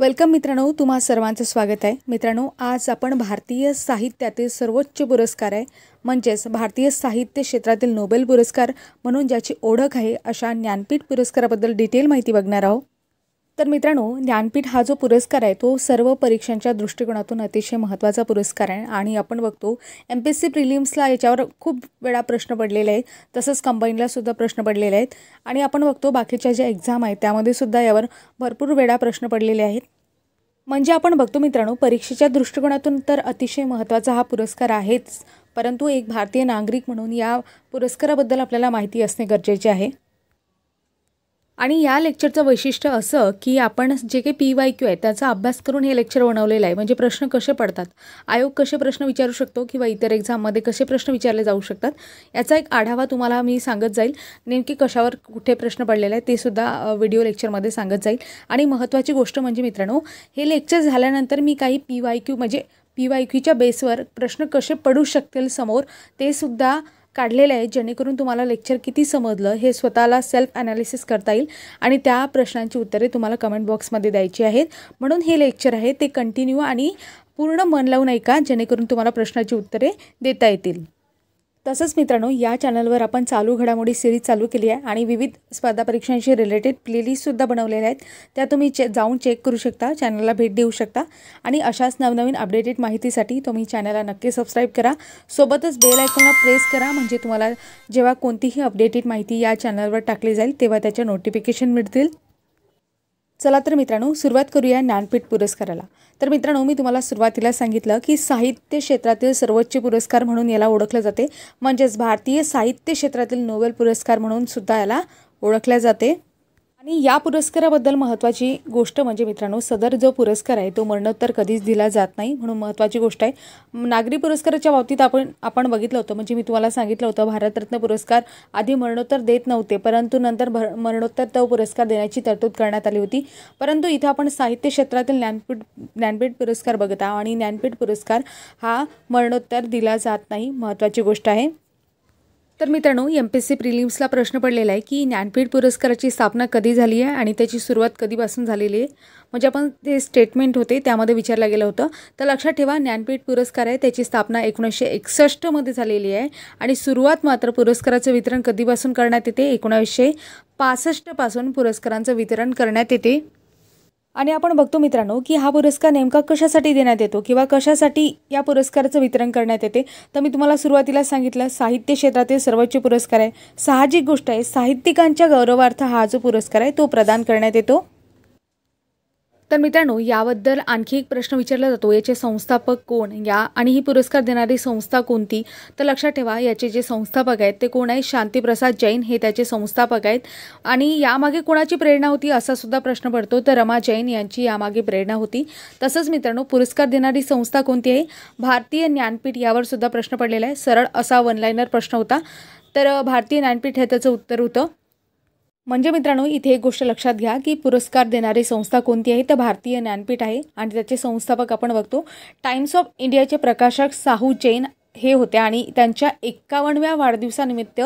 welcome मित्रांनो तुम्हा सर्वांचं स्वागत आहे मित्रांनो आज आपण भारतीय साहित्यातील सर्वोच्च पुरस्कार आहे म्हणजेच भारतीय साहित्य क्षेत्रातील नोबेल पुरस्कार म्हणून ज्याची ओळख आहे अशा ज्ञानपीठ पुरस्काराबद्दल डिटेल माहिती बघणार आहोत तर मित्रांनो ज्ञानपीठ हा जो पुरस्कार आहे तो सर्व परीक्षांच्या दृष्टिकोनातून अतिशय महत्त्वाचा पुरस्कार आहे आणि आपण बघतो एम पी एस सी प्रिलिम्सला याच्यावर खूप वेळा प्रश्न पडलेले आहेत तसंच कंबाईनला सुद्धा प्रश्न पडलेले आहेत आणि आपण बघतो बाकीच्या ज्या एक्झाम आहेत त्यामध्ये सुद्धा यावर भरपूर वेळा प्रश्न पडलेले आहेत म्हणजे आपण बघतो मित्रांनो परीक्षेच्या दृष्टिकोनातून तर अतिशय महत्त्वाचा हा पुरस्कार आहेच परंतु एक भारतीय नागरिक म्हणून या पुरस्काराबद्दल आपल्याला माहिती असणे गरजेचे आहे आणि या लेक्चरचं वैशिष्ट्य असं की आपण जे काही पी वाय क्यू आहे त्याचा अभ्यास करून हे लेक्चर बनवलेलं आहे म्हणजे प्रश्न कसे पडतात आयोग कसे प्रश्न विचारू शकतो किंवा इतर एक्झाममध्ये कसे प्रश्न विचारले जाऊ शकतात याचा एक आढावा तुम्हाला मी सांगत जाईल नेमकी कशावर कुठे प्रश्न पडलेला आहे ते सुद्धा व्हिडिओ लेक्चरमध्ये सांगत जाईल आणि महत्त्वाची गोष्ट म्हणजे मित्रांनो हे लेक्चर झाल्यानंतर मी काही पी वाय क्यू म्हणजे पी वाय क्यूच्या बेसवर प्रश्न कसे पडू शकतील समोर ते सुद्धा काढलेले आहेत जेणेकरून तुम्हाला लेक्चर किती समजलं हे स्वतःला सेल्फ ॲनालिसिस करता येईल आणि त्या प्रश्नांची उत्तरे तुम्हाला कमेंट बॉक्समध्ये द्यायची आहेत म्हणून हे लेक्चर आहे ते कंटिन्यू आणि पूर्ण मन लावून ऐका जेणेकरून तुम्हाला प्रश्नाची उत्तरे देता येतील तसंच मित्रांनो या चॅनलवर आपण चालू घडामोडी सिरीज चालू केली आहे आणि विविध स्पर्धा परीक्षांशी रिलेटेड प्लेलिस्टसुद्धा बनवलेल्या आहेत त्या तुम्ही चे जाऊन चेक करू शकता चॅनलला भेट देऊ शकता आणि अशाच नवनवीन अपडेटेड माहितीसाठी तुम्ही चॅनलला नक्की सबस्क्राईब करा सोबतच बेल आयकॉनला प्रेस करा म्हणजे तुम्हाला जेव्हा कोणतीही अपडेटेड माहिती या चॅनलवर टाकली जाईल तेव्हा त्याच्या नोटिफिकेशन मिळतील चला तर मित्रांनो सुरुवात करूया ज्ञानपीठ पुरस्काराला तर मित्रांनो मी तुम्हाला सुरुवातीला सांगितलं की साहित्य क्षेत्रातील सर्वोच्च पुरस्कार म्हणून याला ओळखलं जाते म्हणजेच भारतीय साहित्य क्षेत्रातील नोबेल पुरस्कार म्हणून सुद्धा याला ओळखल्या जाते आणि या पुरस्काराबद्दल महत्त्वाची गोष्ट म्हणजे मित्रांनो सदर जो पुरस्कार आहे तो मरणोत्तर कधीच दिला जात नाही म्हणून महत्त्वाची गोष्ट आहे नागरी पुरस्काराच्या बाबतीत आपण आपण बघितलं होतं म्हणजे मी तुम्हाला सांगितलं होतं भारतरत्न पुरस्कार आधी मरणोत्तर देत नव्हते परंतु नंतर भर मरणोत्तर तो पुरस्कार देण्याची तरतूद करण्यात आली होती परंतु इथं आपण साहित्य क्षेत्रातील ज्ञानपीठ ज्ञानपीठ पुरस्कार बघत आहोत आणि ज्ञानपीठ पुरस्कार हा मरणोत्तर दिला जात नाही महत्त्वाची गोष्ट आहे तर मित्रांनो एम पी एस सी प्रिलिम्सला प्रश्न पडलेला आहे की ज्ञानपीठ पुरस्काराची स्थापना कधी झाली आहे आणि त्याची सुरुवात कधीपासून झालेली आहे म्हणजे आपण ते स्टेटमेंट होते त्यामध्ये विचारलं गेलं होतं तर लक्षात ठेवा ज्ञानपीठ पुरस्कार आहे त्याची स्थापना एकोणीसशे एकसष्टमध्ये झालेली आहे आणि सुरुवात मात्र पुरस्काराचं वितरण कधीपासून करण्यात येते एकोणीसशे पासष्टपासून पुरस्कारांचं वितरण करण्यात येते आणि आपण बघतो मित्रांनो की हा पुरस्कार नेमका कशासाठी देण्यात येतो किंवा कशासाठी या पुरस्काराचं वितरण करण्यात येते तर मी तुम्हाला सुरुवातीला सांगितलं साहित्य क्षेत्रातील सर्वोच्च पुरस्कार आहे साहजिक गोष्ट आहे साहित्यिकांच्या गौरवार्थ हा जो पुरस्कार आहे तो प्रदान करण्यात येतो तर मित्रांनो याबद्दल आणखी एक प्रश्न विचारला जातो याचे संस्थापक कोण या आणि ही पुरस्कार देणारी संस्था कोणती तर लक्षात ठेवा याचे जे संस्थापक आहेत ते कोण आहेत शांतीप्रसाद जैन हे त्याचे संस्थापक आहेत आणि यामागे कोणाची प्रेरणा होती असा सुद्धा प्रश्न पडतो तर रमा जैन यांची यामागे प्रेरणा होती तसंच मित्रांनो पुरस्कार देणारी संस्था कोणती आहे भारतीय ज्ञानपीठ यावर सुद्धा प्रश्न पडलेला आहे सरळ असा वनलायनर प्रश्न होता तर भारतीय ज्ञानपीठ हे त्याचं उत्तर होतं म्हणजे मित्रांनो इथे एक गोष्ट लक्षात घ्या की पुरस्कार देणारी संस्था कोणती आहे तर भारतीय ज्ञानपीठ आहे आणि त्याचे संस्थापक आपण बघतो टाइम्स ऑफ इंडियाचे प्रकाशक साहू जैन हे होते आणि त्यांच्या एक्कावनव्या वाढदिवसानिमित्त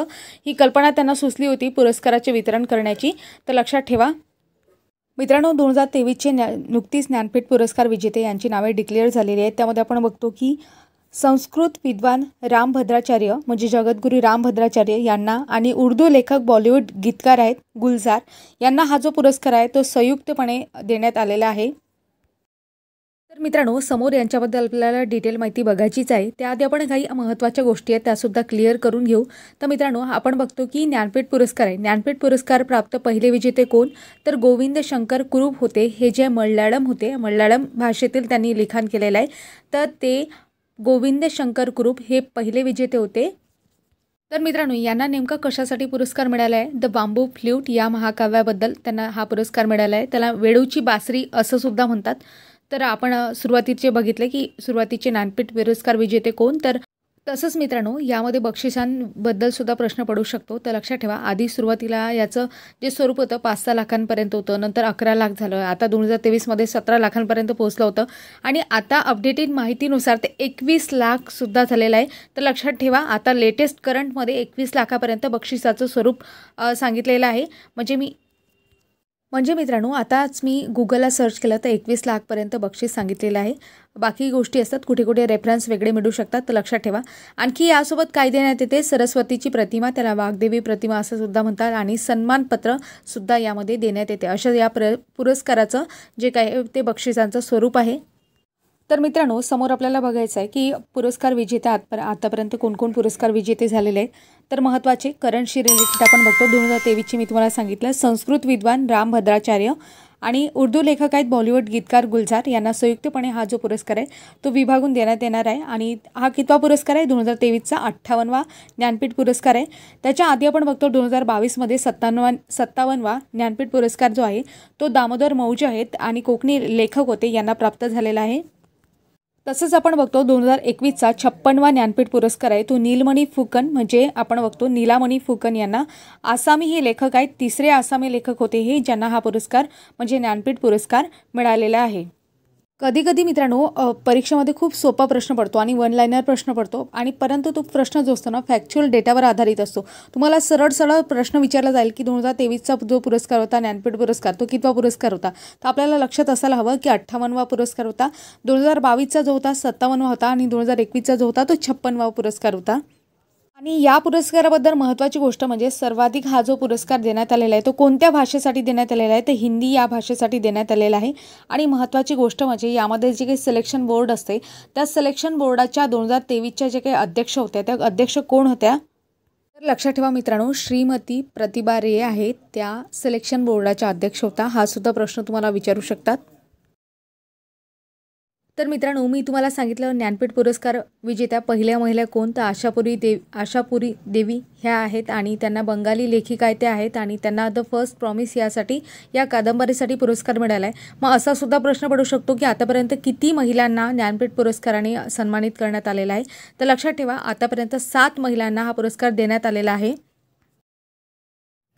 ही कल्पना त्यांना सुचली होती पुरस्काराचे वितरण करण्याची तर लक्षात ठेवा मित्रांनो दोन हजार तेवीसचे न्या नुकतीच ज्ञानपीठ पुरस्कार विजेते यांची नावे डिक्लेअर झालेली आहेत त्यामध्ये आपण बघतो की संस्कृत विद्वान रामभद्राचार्य म्हणजे जगद्गुरू रामभद्राचार्य यांना आणि उर्दू लेखक बॉलिवूड गीतकार आहेत गुलजार यांना हा जो पुरस्कार आहे तो संयुक्तपणे देण्यात आलेला आहे तर मित्रांनो समोर यांच्याबद्दल आपल्याला डिटेल माहिती बघायचीच आहे त्याआधी आपण काही महत्त्वाच्या गोष्टी आहेत त्यासुद्धा क्लिअर करून घेऊ तर मित्रांनो आपण बघतो की ज्ञानपीठ पुरस्कार आहे ज्ञानपीठ पुरस्कार प्राप्त पहिले विजेते कोण तर गोविंद शंकर कुरूप होते हे जे मल्याळम होते मल्याळम भाषेतील त्यांनी लिखाण केलेलं आहे तर ते गोविंद शंकर कुरूप हे पहिले विजेते होते तर मित्रांनो यांना नेमका कशासाठी पुरस्कार मिळाला आहे द बांबू फ्ल्यूट या महाकाव्याबद्दल त्यांना हा पुरस्कार मिळाला आहे त्याला वेळूची बासरी असं सुद्धा म्हणतात तर आपण सुरुवातीचे बघितले की सुरुवातीचे नानपीठ पुरस्कार विजेते कोण तर तसंच मित्रांनो यामध्ये सुद्धा प्रश्न पडू शकतो तर लक्षात ठेवा आधी सुरुवातीला याचं जे स्वरूप होतं पाच सहा लाखांपर्यंत होतं नंतर अकरा लाख झालं आता दोन हजार तेवीसमध्ये सतरा लाखांपर्यंत पोहोचलं होतं आणि आता अपडेटेड माहितीनुसार ते एकवीस लाखसुद्धा झालेलं आहे तर लक्षात ठेवा आता लेटेस्ट करंटमध्ये एकवीस लाखापर्यंत बक्षिसाचं स्वरूप सांगितलेलं आहे म्हणजे मी म्हणजे मित्रांनो आताच मी गुगलला सर्च केलं तर एकवीस लाखपर्यंत बक्षीस सांगितलेलं आहे बाकी गोष्टी असतात कुठे कुठे रेफरन्स वेगळे मिळू शकतात तर लक्षात ठेवा आणखी यासोबत काय देण्यात येते सरस्वतीची प्रतिमा त्याला वाघदेवी प्रतिमा असं सुद्धा म्हणतात आणि सन्मानपत्र सुद्धा यामध्ये देण्यात येते अशा या प्र पुरस्काराचं जे काय ते बक्षिसांचं स्वरूप आहे तर मित्रांनो समोर आपल्याला बघायचं आहे की पुरस्कार विजेते पर आतापर्यंत कोणकोण पुरस्कार विजेते झालेले आहेत तर महत्त्वाचे करंटशी रिलेटेड आपण बघतो दोन हजार तेवीसची मी तुम्हाला सांगितलं संस्कृत विद्वान राम भद्राचार्य आणि उर्दू लेखक आहेत बॉलिवूड गीतकार गुलजार यांना संयुक्तपणे हा जो पुरस्कार आहे तो विभागून देण्यात येणार आहे आणि हा कितवा पुरस्कार आहे दोन हजार तेवीसचा अठ्ठावन्नवा ज्ञानपीठ पुरस्कार आहे त्याच्या आधी आपण बघतो दोन हजार बावीसमध्ये सत्तावन सत्तावन्नवा ज्ञानपीठ पुरस्कार जो आहे तो दामोदर मौज आहेत आणि कोकणी लेखक होते यांना प्राप्त झालेला आहे तसंच आपण बघतो दोन हजार एकवीसचा छप्पनवा ज्ञानपीठ पुरस्कार आहे तो नीलमणी फुकन म्हणजे आपण बघतो नीलामणी फुकन यांना आसामी हे लेखक आहेत तिसरे आसामी लेखक होते हे ज्यांना हा पुरस्कार म्हणजे ज्ञानपीठ पुरस्कार मिळालेला आहे कधी कधी मित्रांनो परीक्षेमध्ये खूप सोपा प्रश्न पडतो आणि वन लाईनर प्रश्न पडतो आणि परंतु तो प्रश्न जो असतो ना फॅक्च्युअल डेटावर आधारित असतो तुम्हाला सरळ सरळ प्रश्न विचारला जाईल की दोन हजार तेवीसचा जो पुरस्कार होता ज्ञानपीठ पुरस्कार तो कितवा पुरस्कार होता तर आपल्याला लक्षात असायला हवं की अठ्ठावन्नवा पुरस्कार होता दोन हजार बावीसचा जो होता सत्तावन्नवा होता आणि दोन हजार एकवीसचा जो होता तो छप्पनवा पुरस्कार होता आणि या पुरस्काराबद्दल महत्त्वाची गोष्ट म्हणजे सर्वाधिक हा जो पुरस्कार देण्यात आलेला आहे तो कोणत्या भाषेसाठी देण्यात आलेला आहे तर हिंदी या भाषेसाठी देण्यात आलेला आहे आणि महत्त्वाची गोष्ट म्हणजे यामध्ये जे काही सिलेक्शन बोर्ड असते त्या सिलेक्शन बोर्डाच्या दोन हजार तेवीसच्या जे काही अध्यक्ष होत्या त्या अध्यक्ष कोण होत्या तर लक्षात ठेवा मित्रांनो श्रीमती प्रतिभा रे आहेत त्या सिलेक्शन बोर्डाच्या अध्यक्ष होता हा सुद्धा प्रश्न तुम्हाला विचारू शकतात तर मित्रांनो मी तुम्हाला सांगितलं ज्ञानपीठ पुरस्कार विजेत्या पहिल्या महिला कोण तर आशापुरी देव आशापुरी देवी ह्या आहेत आणि त्यांना बंगाली लेखिका त्या आहेत आणि त्यांना द फर्स्ट प्रॉमिस यासाठी या कादंबरीसाठी पुरस्कार मिळाला आहे मग असा सुद्धा प्रश्न पडू शकतो की आतापर्यंत किती महिलांना ज्ञानपीठ पुरस्काराने सन्मानित करण्यात आलेला आहे तर लक्षात ठेवा आतापर्यंत सात महिलांना हा पुरस्कार देण्यात आलेला आहे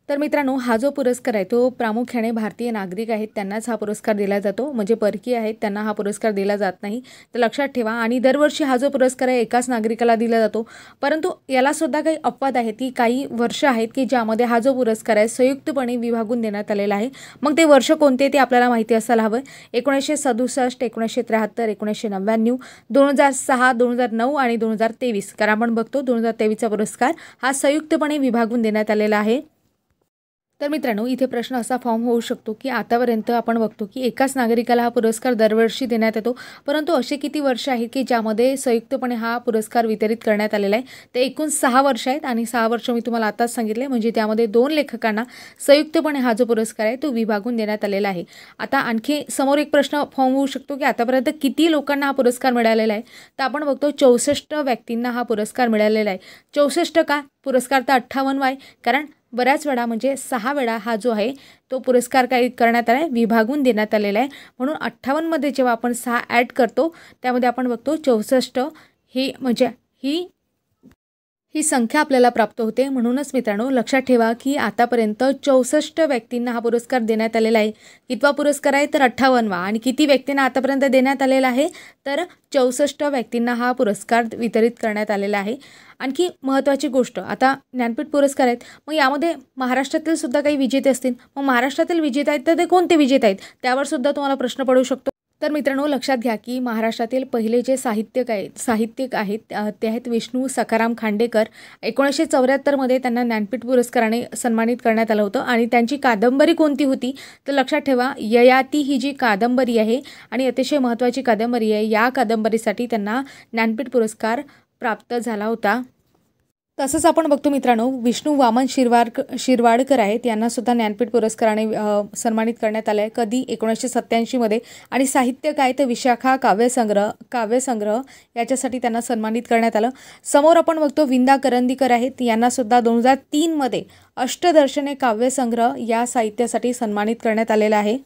तर मित्रांनो हा जो पुरस्कार आहे तो प्रामुख्याने भारतीय नागरिक आहेत त्यांनाच हा पुरस्कार दिला जातो म्हणजे परकीय आहेत त्यांना हा पुरस्कार दिला जात नाही तर लक्षात ठेवा आणि दरवर्षी हा जो पुरस्कार आहे एकाच नागरिकाला दिला जातो परंतु यालासुद्धा काही अपवाद आहेत की काही वर्ष आहेत की ज्यामध्ये हा जो पुरस्कार आहे संयुक्तपणे विभागून देण्यात आलेला आहे मग ते वर्ष कोणते ते आपल्याला माहिती असायला हवं एकोणीसशे सदुसष्ट एकोणीसशे त्र्याहत्तर एकोणीसशे नव्याण्णव दोन हजार सहा दोन हजार नऊ आणि दोन हजार तेवीस कारण आपण बघतो दोन हजार तेवीसचा पुरस्कार हा संयुक्तपणे विभागून देण्यात आलेला आहे तर मित्रांनो इथे प्रश्न असा फॉर्म होऊ शकतो की आतापर्यंत आपण बघतो की एकाच नागरिकाला हा पुरस्कार दरवर्षी देण्यात येतो परंतु असे किती वर्ष आहेत की ज्यामध्ये संयुक्तपणे हा पुरस्कार वितरित करण्यात आलेला आहे ते एकूण सहा वर्ष आहेत आणि सहा वर्ष मी तुम्हाला आताच सांगितले म्हणजे त्यामध्ये दोन लेखकांना संयुक्तपणे हा जो पुरस्कार आहे तो विभागून देण्यात आलेला आहे आता आणखी समोर एक प्रश्न फॉर्म होऊ शकतो की आतापर्यंत किती लोकांना हा पुरस्कार मिळालेला आहे तर आपण बघतो चौसष्ट व्यक्तींना हा पुरस्कार मिळालेला आहे चौसष्ट का पुरस्कार तर अठ्ठावन्न वाय कारण बऱ्याच वेळा म्हणजे सहा वेळा हा जो आहे तो पुरस्कार काही करण्यात आला आहे विभागून देण्यात आलेला आहे म्हणून अठ्ठावन्नमध्ये जेव्हा आपण सहा ॲड करतो त्यामध्ये आपण बघतो चौसष्ट ही म्हणजे ही ही संख्या आपल्याला प्राप्त होते म्हणूनच मित्रांनो लक्षात ठेवा की आतापर्यंत चौसष्ट व्यक्तींना हा पुरस्कार देण्यात आलेला आहे कितवा पुरस्कार आहे तर अठ्ठावन्नवा आणि किती व्यक्तींना आतापर्यंत देण्यात आलेला आहे तर चौसष्ट व्यक्तींना हा पुरस्कार वितरित करण्यात आलेला आहे आणखी महत्त्वाची गोष्ट आता ज्ञानपीठ पुरस्कार आहेत मग यामध्ये महाराष्ट्रातील सुद्धा काही विजेते असतील मग महाराष्ट्रातील विजेते आहेत तर ते कोणते विजेते आहेत त्यावर सुद्धा तुम्हाला प्रश्न पडू शकतो तर मित्रांनो लक्षात घ्या की महाराष्ट्रातील पहिले जे साहित्यक आहेत साहित्यिक आहेत ते आहेत विष्णू सखाराम खांडेकर एकोणीसशे चौऱ्याहत्तरमध्ये त्यांना ज्ञानपीठ पुरस्काराने सन्मानित करण्यात आलं होतं आणि त्यांची कादंबरी कोणती होती तर लक्षात ठेवा ययाती ही जी कादंबरी आहे आणि अतिशय महत्त्वाची कादंबरी आहे या कादंबरीसाठी त्यांना ज्ञानपीठ पुरस्कार प्राप्त झाला होता तसंच आपण बघतो मित्रांनो विष्णू वामन शिरवाड शिरवाडकर आहेत यांना सुद्धा ज्ञानपीठ पुरस्काराने सन्मानित करण्यात आलं आहे कधी एकोणीसशे सत्त्याऐंशीमध्ये आणि साहित्य काय तर विशाखा काव्यसंग्रह काव्यसंग्रह याच्यासाठी त्यांना सन्मानित करण्यात आलं समोर आपण बघतो विंदा करंदीकर आहेत यांनासुद्धा दोन हजार तीनमध्ये अष्टदर्शने काव्यसंग्रह या साहित्यासाठी सन्मानित करण्यात आलेला आहे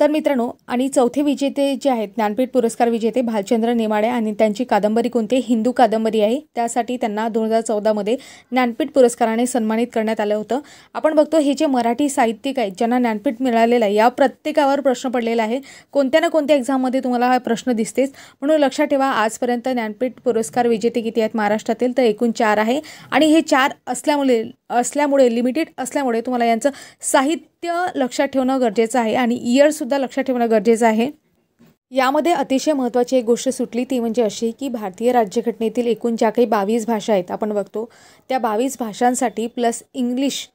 तर मित्रांनो आणि चौथे विजेते जे आहेत ज्ञानपीठ पुरस्कार विजेते भालचंद्र नेमाडे आणि त्यांची कादंबरी कोणती हिंदू कादंबरी आहे त्यासाठी त्यांना दोन हजार चौदामध्ये ज्ञानपीठ पुरस्काराने सन्मानित करण्यात आलं होतं आपण बघतो हे जे मराठी साहित्यिक आहेत ज्यांना ज्ञानपीठ मिळालेलं आहे या प्रत्येकावर प्रश्न पडलेला आहे कोणत्या ना कोणत्या एक्झाममध्ये तुम्हाला हा प्रश्न दिसतेच म्हणून लक्षात ठेवा आजपर्यंत ज्ञानपीठ पुरस्कार विजेते किती आहेत महाराष्ट्रातील तर एकूण चार आहे आणि हे चार असल्यामुळे असल्यामुळे लिमिटेड असल्यामुळे तुम्हाला यांचं साहित्य लक्षात ठेवणं गरजेचं आहे आणि इयर्स सुद्धा लक्षात ठेवणं गरजेचं आहे यामध्ये अतिशय महत्त्वाची एक गोष्ट सुटली ती म्हणजे अशी की भारतीय राज्यघटनेतील एकूण ज्या काही बावीस भाषा आहेत आपण बघतो त्या बावीस भाषांसाठी प्लस इंग्लिश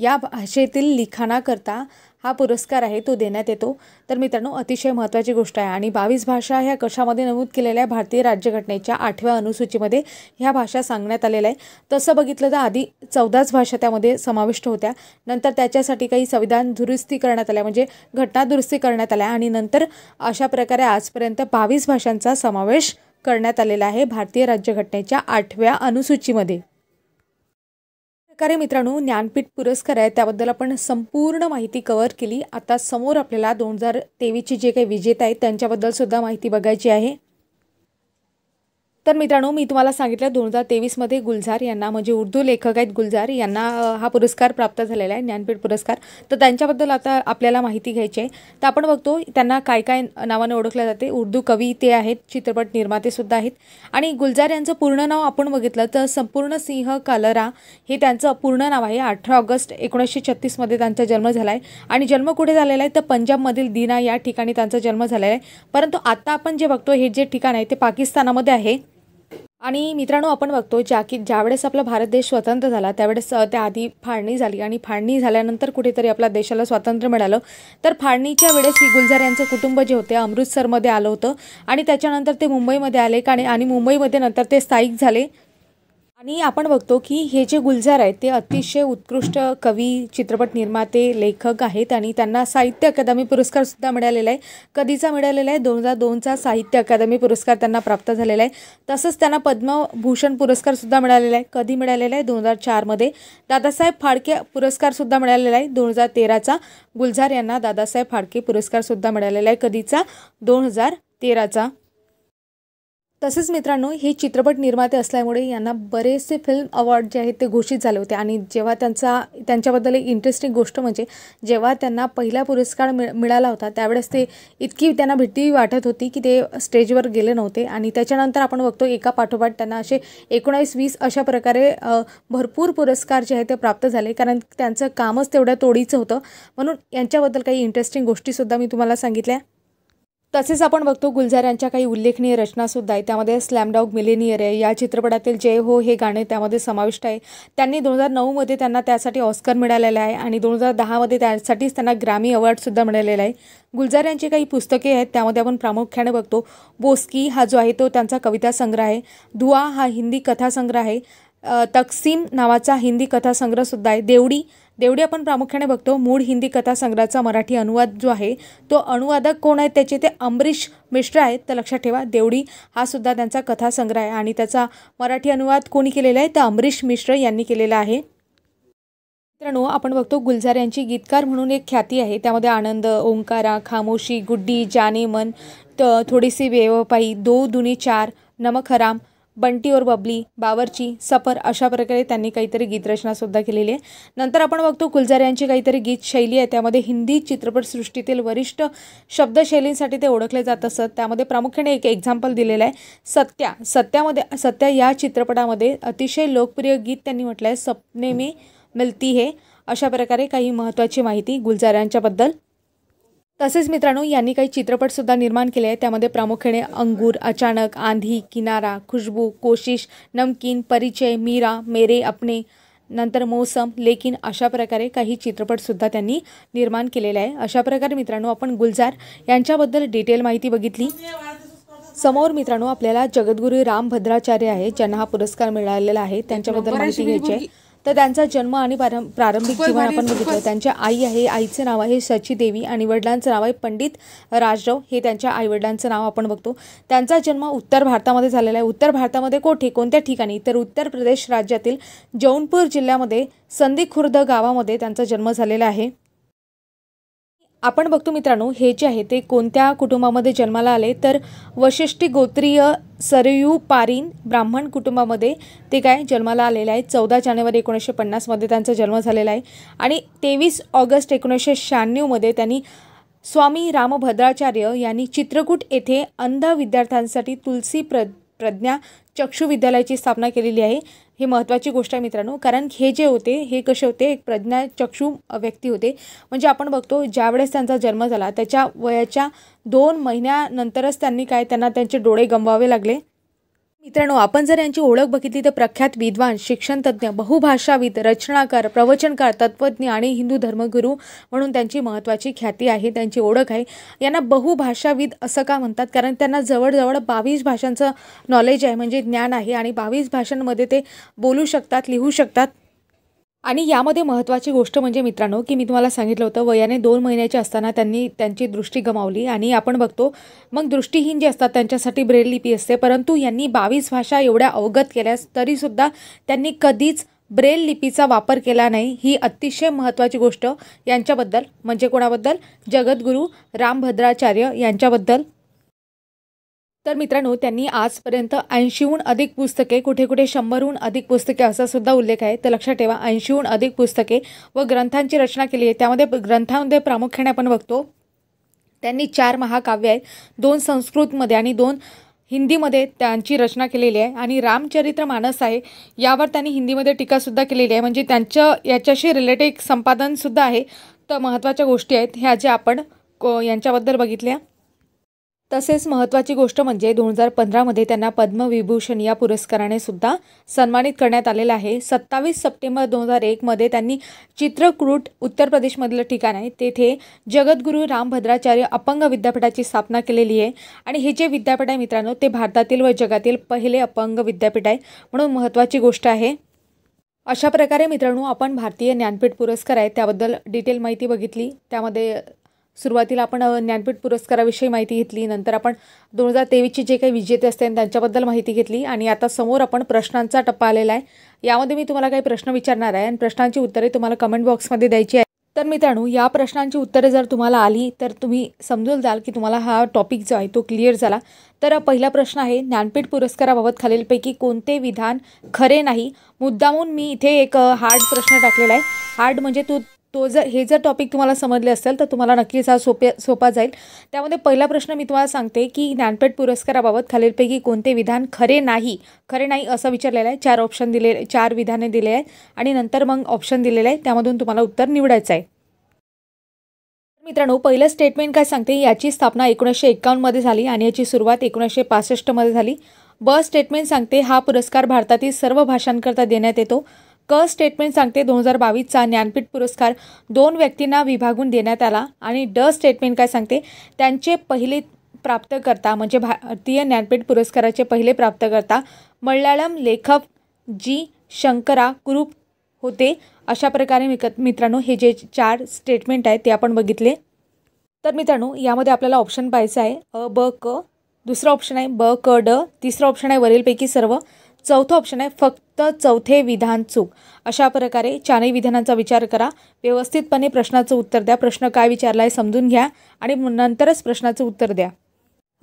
या भाषेतील लिखाणाकरता हा पुरस्कार आहे तो देण्यात येतो तर मित्रांनो अतिशय महत्त्वाची गोष्ट आहे आणि बावीस भाषा ह्या कशामध्ये नमूद केलेल्या आहे भारतीय राज्यघटनेच्या आठव्या अनुसूचीमध्ये ह्या भाषा सांगण्यात आलेल्या आहे तसं बघितलं तर आधी चौदाच भाषा त्यामध्ये समाविष्ट होत्या नंतर त्याच्यासाठी काही संविधान दुरुस्ती करण्यात आल्या म्हणजे घटना दुरुस्ती करण्यात आल्या आणि नंतर अशा प्रकारे आजपर्यंत बावीस भाषांचा समावेश करण्यात आलेला आहे भारतीय राज्यघटनेच्या आठव्या अनुसूचीमध्ये प्रकारे मित्रांनो ज्ञानपीठ पुरस्कार आहे त्याबद्दल आपण संपूर्ण माहिती कव्हर केली आता समोर आपल्याला दोन हजार तेवीसचे जे काही विजेते आहेत त्यांच्याबद्दल सुद्धा माहिती बघायची आहे तर मित्रांनो मी तुम्हाला सांगितलं दोन हजार तेवीसमध्ये गुलजार यांना म्हणजे उर्दू लेखक आहेत गुलजार यांना हा पुरस्कार प्राप्त झालेला आहे ज्ञानपीठ पुरस्कार तर त्यांच्याबद्दल आता आपल्याला माहिती घ्यायची आहे तर आपण बघतो त्यांना काय काय नावाने ओळखल्या जाते उर्दू कवी ते आहेत चित्रपट निर्मातेसुद्धा आहेत आणि गुलजार यांचं पूर्ण नाव आपण बघितलं तर संपूर्ण सिंह कालरा हे त्यांचं पूर्ण नाव आहे अठरा ऑगस्ट एकोणीसशे छत्तीसमध्ये त्यांचा जन्म झाला आहे आणि जन्म कुठे झालेला आहे तर पंजाबमधील दिना या ठिकाणी त्यांचा जन्म झालेला आहे परंतु आता आपण जे बघतो हे जे ठिकाण आहे ते पाकिस्तानामध्ये आहे आणि मित्रांनो आपण बघतो ज्या की ज्यावेळेस आपला भारत देश स्वतंत्र झाला त्यावेळेस त्याआधी फाळणी झाली आणि फाळणी झाल्यानंतर कुठेतरी आपल्या देशाला स्वातंत्र्य मिळालं तर फाळणीच्या वेळेस ही गुलजार यांचं कुटुंब जे होते अमृतसरमध्ये आलं होतं आणि त्याच्यानंतर ते मुंबईमध्ये आले आणि मुंबईमध्ये नंतर ते स्थायिक झाले आणि आपण बघतो की हे जे गुलजार आहेत ते अतिशय उत्कृष्ट कवी चित्रपट निर्माते लेखक आहेत आणि त्यांना साहित्य अकादमी पुरस्कारसुद्धा मिळालेला आहे कधीचा मिळालेला आहे दोन हजार दोनचा साहित्य अकादमी पुरस्कार त्यांना प्राप्त झालेला आहे तसंच त्यांना पद्मभूषण पुरस्कारसुद्धा मिळालेला आहे कधी मिळालेला आहे दोन हजार चारमध्ये दादासाहेब पुरस्कार पुरस्कारसुद्धा मिळालेला आहे दोन हजार तेराचा गुलजार यांना दादासाहेब पुरस्कार पुरस्कारसुद्धा मिळालेला आहे कधीचा दोन हजार तेराचा तसेच मित्रांनो हे चित्रपट निर्माते असल्यामुळे यांना बरेचसे फिल्म अवॉर्ड जे आहेत ते घोषित झाले होते आणि जेव्हा त्यांचा त्यांच्याबद्दल एक इंटरेस्टिंग गोष्ट म्हणजे जेव्हा त्यांना पहिला पुरस्कार मिळ मिळाला होता त्यावेळेस ते इतकी त्यांना भीती वाटत होती की ते स्टेजवर गेले नव्हते आणि त्याच्यानंतर आपण बघतो एका पाठोपाठ त्यांना असे एकोणावीस वीस अशा प्रकारे भरपूर पुरस्कार जे आहेत ते प्राप्त झाले कारण त्यांचं कामच तेवढ्या तोडीचं होतं म्हणून यांच्याबद्दल काही इंटरेस्टिंग गोष्टीसुद्धा मी तुम्हाला सांगितल्या तसेच आपण बघतो गुलजार यांच्या काही उल्लेखनीय रचनासुद्धा आहे त्यामध्ये स्लॅम डॉग मिलेनियर आहे या चित्रपटातील जय हो हे गाणे त्यामध्ये समाविष्ट आहे त्यांनी दोन हजार नऊमध्ये त्यांना त्यासाठी ऑस्कर मिळालेला आहे आणि दोन हजार दहामध्ये त्यासाठीच त्यांना ग्रामी अवॉर्डसुद्धा मिळालेला आहे गुलजार यांची काही पुस्तके आहेत त्यामध्ये आपण प्रामुख्याने बघतो बोस्की हा जो आहे तो त्यांचा कविता संग्रह आहे धुआ हा हिंदी कथासंग्रह आहे तक्सीम नावाचा हिंदी कथासंग्रहसुद्धा आहे देवडी देवडी आपण प्रामुख्याने बघतो मूळ हिंदी कथासंग्रहाचा मराठी अनुवाद जो आहे तो अनुवादक कोण आहेत त्याचे ते अमरीश मिश्र आहेत तर लक्षात ठेवा देवडी हा सुद्धा त्यांचा कथासंग्रह आहे आणि त्याचा मराठी अनुवाद कोणी केलेला आहे तर अमरीश मिश्र यांनी केलेला आहे मित्रांनो आपण बघतो गुलजार यांची गीतकार म्हणून एक ख्याती आहे त्यामध्ये आनंद ओंकारा खामोशी गुड्डी जाने मन थोडीशी वेवपाई दो दुनी चार नमक हराम बंटी और बबली बावरची सफर अशा प्रकारे त्यांनी काहीतरी गीतरचनासुद्धा केलेली आहे नंतर आपण बघतो गुलजार यांची काहीतरी गीत शैली आहे त्यामध्ये हिंदी चित्रपटसृष्टीतील वरिष्ठ शब्दशैलींसाठी ते ओळखले जात असत त्यामध्ये प्रामुख्याने एक एक्झाम्पल दिलेलं आहे सत्या सत्यामध्ये सत्या या चित्रपटामध्ये अतिशय लोकप्रिय गीत त्यांनी म्हटलं आहे सपने मी मिलती हे अशा प्रकारे काही महत्त्वाची माहिती यांच्याबद्दल तसेच मित्रांनो यांनी काही चित्रपटसुद्धा निर्माण केले आहेत त्यामध्ये प्रामुख्याने अंगूर अचानक आंधी किनारा खुशबू कोशिश नमकीन परिचय मीरा मेरे अपने नंतर मौसम लेकिन अशा प्रकारे काही चित्रपटसुद्धा त्यांनी निर्माण केलेले आहे अशा प्रकारे मित्रांनो आपण गुलजार यांच्याबद्दल डिटेल माहिती बघितली समोर मित्रांनो आपल्याला जगद्गुरू राम भद्राचार्य आहे ज्यांना हा पुरस्कार मिळालेला आहे त्यांच्याबद्दल माहिती घ्यायची आहे म्हणजे तर त्यांचा जन्म आणि प्रारंभिक जीवन आपण बघितलं त्यांच्या आई आहे आईचं नाव आहे सची देवी आणि वडिलांचं नाव आहे पंडित राजराव हे त्यांच्या आईवडिलांचं नाव आपण बघतो त्यांचा जन्म उत्तर भारतामध्ये झालेला आहे उत्तर भारतामध्ये कोठे कोणत्या ठिकाणी तर उत्तर प्रदेश राज्यातील जौनपूर जिल्ह्यामध्ये संदी खुर्द गावामध्ये त्यांचा जन्म झालेला आहे आपण बघतो मित्रांनो हे जे आहे ते कोणत्या कुटुंबामध्ये जन्माला आले तर वशिष्ठी गोत्रीय सरयू पारीन ब्राह्मण कुटुंबामध्ये ते काय जन्माला आलेले आहे चौदा जानेवारी एकोणीसशे पन्नासमध्ये त्यांचा जन्म झालेला आहे आणि तेवीस ऑगस्ट एकोणीसशे शहाण्णवमध्ये त्यांनी स्वामी रामभद्राचार्य यांनी चित्रकूट येथे अंध विद्यार्थ्यांसाठी तुलसी प्र प्रज्ञा चक्षु विद्यालयाची स्थापना केलेली आहे हे महत्त्वाची गोष्ट आहे मित्रांनो कारण हे जे होते हे कसे होते एक प्रज्ञा चक्षू व्यक्ती होते म्हणजे आपण बघतो ज्यावेळेस त्यांचा जन्म झाला त्याच्या वयाच्या दोन महिन्यानंतरच त्यांनी काय त्यांना त्यांचे डोळे गमवावे लागले मित्रांनो आपण जर यांची ओळख बघितली तर प्रख्यात विद्वान शिक्षणतज्ञ बहुभाषाविद रचनाकार प्रवचनकार तत्वज्ञ आणि हिंदू धर्मगुरू म्हणून त्यांची महत्त्वाची ख्याती आहे त्यांची ओळख आहे यांना बहुभाषाविद असं का म्हणतात कारण त्यांना जवळजवळ बावीस भाषांचं नॉलेज आहे म्हणजे ज्ञान आहे आणि बावीस भाषांमध्ये ते बोलू शकतात लिहू शकतात आणि यामध्ये महत्त्वाची गोष्ट म्हणजे मित्रांनो की मी तुम्हाला सांगितलं होतं वयाने दोन महिन्याचे असताना त्यांनी त्यांची दृष्टी गमावली आणि आपण बघतो मग दृष्टीहीन जे असतात त्यांच्यासाठी ब्रेल लिपी असते परंतु यांनी बावीस भाषा एवढ्या अवगत केल्यास तरीसुद्धा त्यांनी कधीच ब्रेल लिपीचा वापर केला नाही ही अतिशय महत्त्वाची गोष्ट यांच्याबद्दल म्हणजे कोणाबद्दल जगद्गुरू रामभद्राचार्य यांच्याबद्दल तर मित्रांनो त्यांनी आजपर्यंत ऐंशीहून अधिक पुस्तके कुठे कुठे शंभरहून अधिक पुस्तके असा सुद्धा उल्लेख आहे तर लक्षात ठेवा ऐंशीहून अधिक पुस्तके व ग्रंथांची रचना केली आहे त्यामध्ये ग्रंथांमध्ये प्रामुख्याने आपण बघतो त्यांनी चार महाकाव्य आहेत दोन संस्कृतमध्ये आणि दोन हिंदीमध्ये त्यांची रचना केलेली आहे आणि रामचरित्र मानस आहे यावर त्यांनी हिंदीमध्ये टीकासुद्धा केलेली आहे म्हणजे त्यांच्या याच्याशी रिलेटेड संपादनसुद्धा आहे तर महत्त्वाच्या गोष्टी आहेत ह्या जे आपण यांच्याबद्दल बघितल्या तसेच महत्त्वाची गोष्ट म्हणजे दोन हजार पंधरामध्ये त्यांना पद्मविभूषण या पुरस्काराने सुद्धा सन्मानित करण्यात आलेलं आहे सत्तावीस सप्टेंबर दोन हजार एकमध्ये त्यांनी चित्रकूट उत्तर प्रदेशमधलं ठिकाण आहे तेथे जगद्गुरु रामभद्राचार्य अपंग विद्यापीठाची स्थापना केलेली आहे आणि हे जे विद्यापीठ आहे मित्रांनो ते भारतातील व जगातील पहिले अपंग विद्यापीठ आहे म्हणून महत्त्वाची गोष्ट आहे अशा प्रकारे मित्रांनो आपण भारतीय ज्ञानपीठ पुरस्कार आहे त्याबद्दल डिटेल माहिती बघितली त्यामध्ये सुरुवातीला आपण ज्ञानपीठ पुरस्काराविषयी माहिती घेतली नंतर आपण दोन हजार तेवीसचे जे काही विजेते असतील त्यांच्याबद्दल माहिती घेतली आणि आता समोर आपण प्रश्नांचा टप्पा आलेला आहे यामध्ये मी तुम्हाला काही प्रश्न विचारणार आहे आणि प्रश्नांची उत्तरे तुम्हाला कमेंट बॉक्समध्ये द्यायची आहे तर मित्रांनो या प्रश्नांची उत्तरे जर तुम्हाला आली तर तुम्ही समजून जाल की तुम्हाला हा टॉपिक जो आहे तो क्लिअर झाला तर पहिला प्रश्न आहे ज्ञानपीठ पुरस्काराबाबत खालीलपैकी कोणते विधान खरे नाही मुद्दामून मी इथे एक हार्ड प्रश्न टाकलेला आहे हार्ड म्हणजे तू तो जर हे जर टॉपिक तुम्हाला समजले असेल तर तुम्हाला नक्कीच हा सोप्या सोपा जाईल त्यामध्ये पहिला प्रश्न मी तुम्हाला सांगते की ज्ञानपेठ पुरस्काराबाबत खालीलपैकी कोणते विधान खरे नाही खरे नाही असं विचारलेलं आहे चार ऑप्शन दिले चार विधाने दिले आहेत आणि नंतर मग ऑप्शन दिलेलं आहे त्यामधून तुम्हाला उत्तर निवडायचं आहे मित्रांनो पहिलं स्टेटमेंट काय सांगते याची स्थापना एकोणीसशे एकावन्नमध्ये झाली आणि याची सुरुवात एकोणीसशे पासष्टमध्ये झाली ब स्टेटमेंट सांगते हा पुरस्कार भारतातील सर्व भाषांकरता देण्यात येतो क स्टेटमेंट सांगते दोन हजार बावीसचा ज्ञानपीठ पुरस्कार दोन व्यक्तींना विभागून देण्यात आला आणि ड स्टेटमेंट काय सांगते त्यांचे पहिले प्राप्तकर्ता म्हणजे भारतीय ज्ञानपीठ पुरस्काराचे पहिले प्राप्तकर्ता मल्याळम लेखक जी शंकरा कुरूप होते अशा प्रकारे मिकत मित्रांनो हे जे चार स्टेटमेंट आहेत ते आपण बघितले तर मित्रांनो यामध्ये आपल्याला ऑप्शन पाहायचं आहे अ ब क दुसरा ऑप्शन आहे ब क ड तिसरा ऑप्शन आहे वरीलपैकी सर्व चौथं ऑप्शन आहे फक्त चौथे विधान चूक अशा प्रकारे चारही विधानांचा विचार करा व्यवस्थितपणे प्रश्नाचं उत्तर द्या प्रश्न काय विचारला आहे समजून घ्या आणि नंतरच प्रश्नाचं उत्तर द्या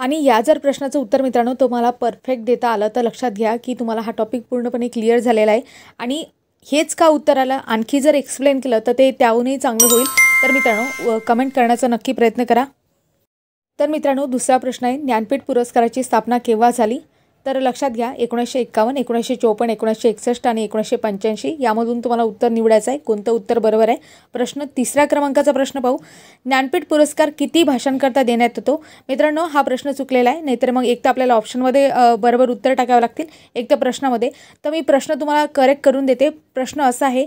आणि या जर प्रश्नाचं उत्तर मित्रांनो तुम्हाला परफेक्ट देता आलं तर लक्षात घ्या की तुम्हाला हा टॉपिक पूर्णपणे क्लिअर झालेला आहे आणि हेच का उत्तर आलं आणखी जर एक्सप्लेन केलं तर ते त्याहूनही चांगलं होईल तर मित्रांनो कमेंट करण्याचा नक्की प्रयत्न करा तर मित्रांनो दुसरा प्रश्न आहे ज्ञानपीठ पुरस्काराची स्थापना केव्हा झाली तर लक्षात घ्या एकोणीसशे एक्कावन्न एकोणीसशे चौपन्न एकोणीसशे एकसष्ट आणि एकोणीसशे पंच्याऐंशी यामधून तुम्हाला उत्तर निवडायचं आहे कोणतं उत्तर बरोबर आहे प्रश्न तिसऱ्या क्रमांकाचा प्रश्न पाहू ज्ञानपीठ पुरस्कार किती भाषांकरता देण्यात येतो मित्रांनो हा प्रश्न चुकलेला आहे नाहीतर मग एक तर आपल्याला ऑप्शनमध्ये बरोबर उत्तर टाकावं लागतील एक तर प्रश्नामध्ये तर मी प्रश्न तुम्हाला करेक्ट करून देते प्रश्न असा आहे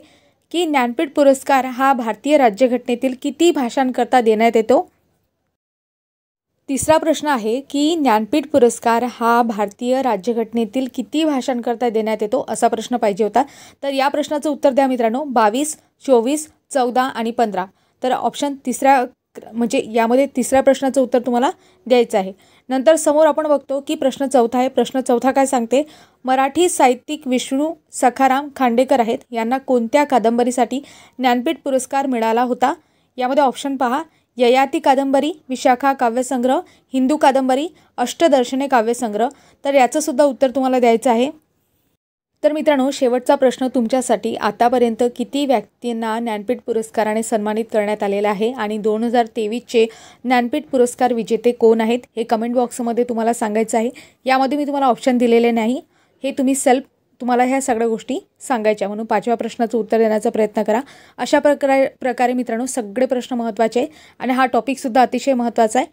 की ज्ञानपीठ पुरस्कार हा भारतीय राज्यघटनेतील किती भाषांकरता देण्यात येतो तिसरा प्रश्न आहे की ज्ञानपीठ पुरस्कार हा भारतीय राज्यघटनेतील किती भाषांकरता देण्यात येतो असा प्रश्न पाहिजे होता तर या प्रश्नाचं उत्तर द्या मित्रांनो बावीस चोवीस चौदा आणि पंधरा तर ऑप्शन तिसऱ्या म्हणजे यामध्ये तिसऱ्या प्रश्नाचं उत्तर तुम्हाला द्यायचं आहे नंतर समोर आपण बघतो की प्रश्न चौथा आहे प्रश्न चौथा काय सांगते मराठी साहित्यिक विष्णू सखाराम खांडेकर आहेत यांना कोणत्या कादंबरीसाठी ज्ञानपीठ पुरस्कार मिळाला होता यामध्ये ऑप्शन पहा ययाती कादंबरी विशाखा काव्यसंग्रह हिंदू कादंबरी अष्टदर्शने काव्यसंग्रह तर याचंसुद्धा उत्तर तुम्हाला द्यायचं आहे तर मित्रांनो शेवटचा प्रश्न तुमच्यासाठी आतापर्यंत किती व्यक्तींना ज्ञानपीठ पुरस्काराने सन्मानित करण्यात आलेला आहे आणि दोन हजार तेवीसचे ज्ञानपीठ पुरस्कार विजेते कोण आहेत हे कमेंट बॉक्समध्ये तुम्हाला सांगायचं आहे यामध्ये मी तुम्हाला ऑप्शन दिलेले नाही हे तुम्ही सेल्फ तुम्हाला ह्या सगळ्या गोष्टी सांगायच्या म्हणून पाचव्या प्रश्नाचं उत्तर देण्याचा प्रयत्न करा अशा प्रकारे प्रकारे मित्रांनो सगळे प्रश्न महत्त्वाचे आहे आणि हा टॉपिकसुद्धा अतिशय महत्त्वाचा आहे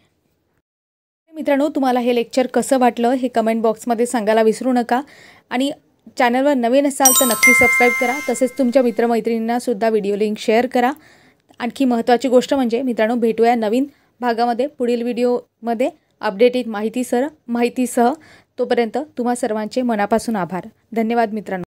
मित्रांनो तुम्हाला हे लेक्चर कसं वाटलं हे कमेंट बॉक्समध्ये सांगायला विसरू नका आणि चॅनलवर नवीन असाल तर नक्की सबस्क्राईब करा तसेच तुमच्या मित्रमैत्रिणींनासुद्धा व्हिडिओ लिंक शेअर करा आणखी महत्त्वाची गोष्ट म्हणजे मित्रांनो भेटूया नवीन भागामध्ये पुढील व्हिडिओमध्ये अपडेटेड माहितीसह माहितीसह तोपर्यंत तुम्हा सर्वांचे मनापासून आभार धन्यवाद मित्रांनो